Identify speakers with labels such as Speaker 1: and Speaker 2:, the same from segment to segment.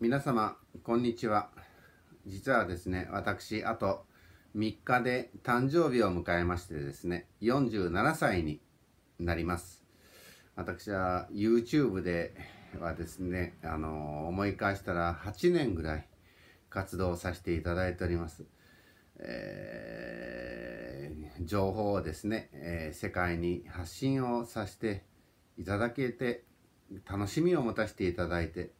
Speaker 1: 皆様こんにちは実はですね私あと3日で誕生日を迎えましてですね47歳になります私は YouTube ではですねあの思い返したら8年ぐらい活動させていただいております、えー、情報をですね、えー、世界に発信をさせていただけて楽しみを持たせていただいて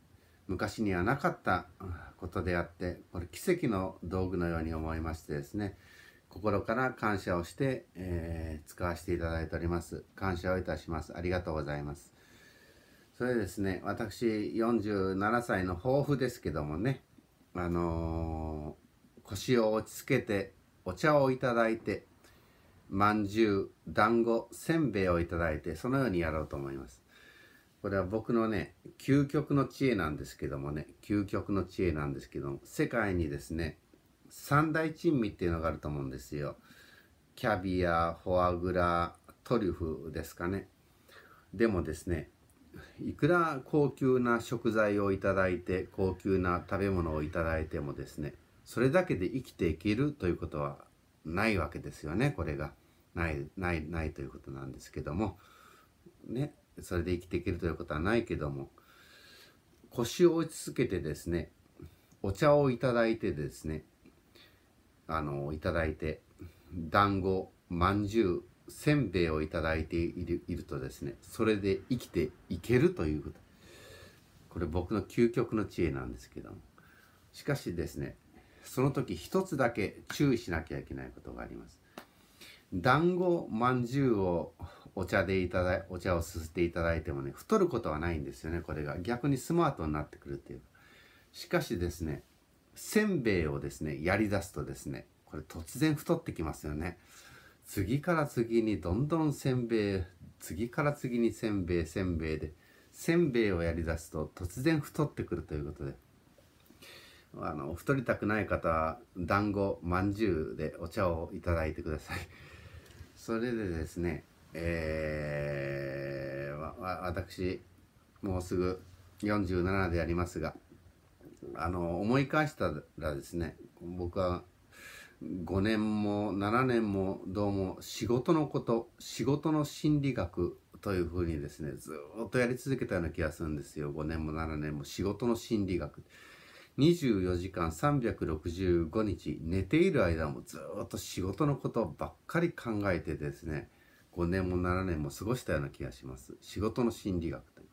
Speaker 1: 昔にはなかったことであってこれ奇跡の道具のように思いましてですね心から感謝をして、えー、使わせていただいております感謝をいたしますありがとうございますそれですね私47歳の抱負ですけどもねあのー、腰を落ち着けてお茶をいただいてまんじゅう団子せんべいをいただいてそのようにやろうと思いますこれは僕のね、究極の知恵なんですけどもね、究極の知恵なんですけども、世界にですね、三大珍味っていうのがあると思うんですよ。キャビア、フォアグラ、トリュフですかね。でもですね、いくら高級な食材をいただいて、高級な食べ物をいただいてもですね、それだけで生きていけるということはないわけですよね、これが。ない、ない、ないということなんですけども、ね、それで生きていけるということはないけども腰を落ち着けてですねお茶をいただいてですねあのいただいて団子まんじゅうせんべいをいただいているいるとですねそれで生きていけるということこれ僕の究極の知恵なんですけどもしかしですねその時一つだけ注意しなきゃいけないことがあります団子まんじゅうをお茶でいただい、お茶をすすっていただいてもね、太ることはないんですよね、これが。逆にスマートになってくるっていう。しかしですね、せんべいをですね、やりだすとですね、これ突然太ってきますよね。次から次にどんどんせんべい、次から次にせんべい、せんべいで、せんべいをやりだすと突然太ってくるということで。あの太りたくない方は団子まんじゅうでお茶をいただいてくださいそれでですねえー、わ私もうすぐ47でありますがあの思い返したらですね僕は5年も7年もどうも仕事のこと仕事の心理学というふうにですねずっとやり続けたような気がするんですよ5年も7年も仕事の心理学24時間365日寝ている間もずっと仕事のことばっかり考えてですね5年も7年も過ごしたような気がします。仕事の心理学という。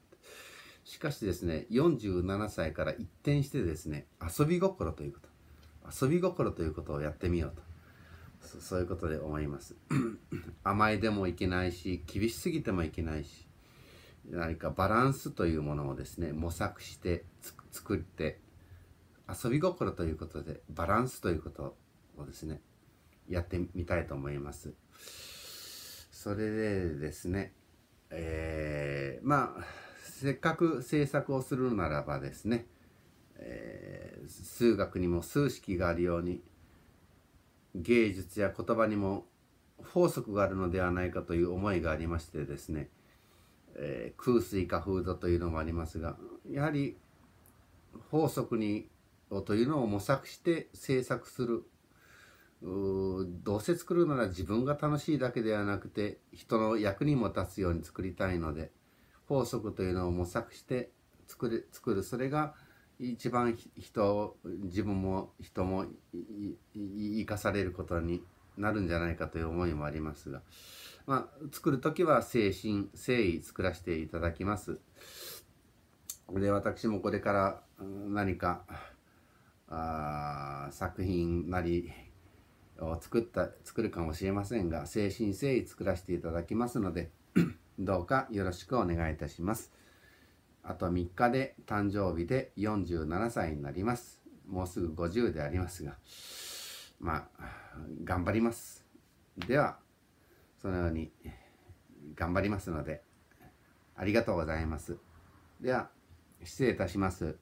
Speaker 1: しかしですね、47歳から一転してですね、遊び心ということ。遊び心ということをやってみようと。そういうことで思います。甘えでもいけないし、厳しすぎてもいけないし、何かバランスというものをですね、模索して作って、遊び心ということで、バランスということをですね、やってみたいと思います。それでですねえー、まあせっかく制作をするならばですね、えー、数学にも数式があるように芸術や言葉にも法則があるのではないかという思いがありましてですね、えー、空水化風土というのもありますがやはり法則にというのを模索して制作するどうせ作るなら自分が楽しいだけではなくて人の役にも立つように作りたいので法則というのを模索して作る作るそれが一番人自分も人も生かされることになるんじゃないかという思いもありますが、まあ、作る時は精神誠意作らせていただきます。で私もこれから何かあ作品なりを作った作るかもしれませんが精神誠意作らせていただきますので どうかよろしくお願いいたしますあと3日で誕生日で47歳になりますもうすぐ50でありますがまあ頑張りますではそのように頑張りますのでありがとうございますでは失礼いたします